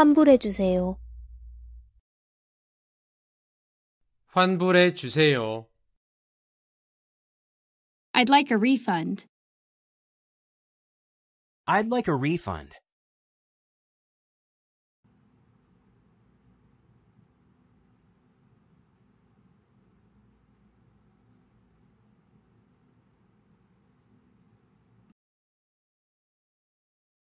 환불해 주세요. 환불해 주세요. I'd like a refund. I'd like a refund.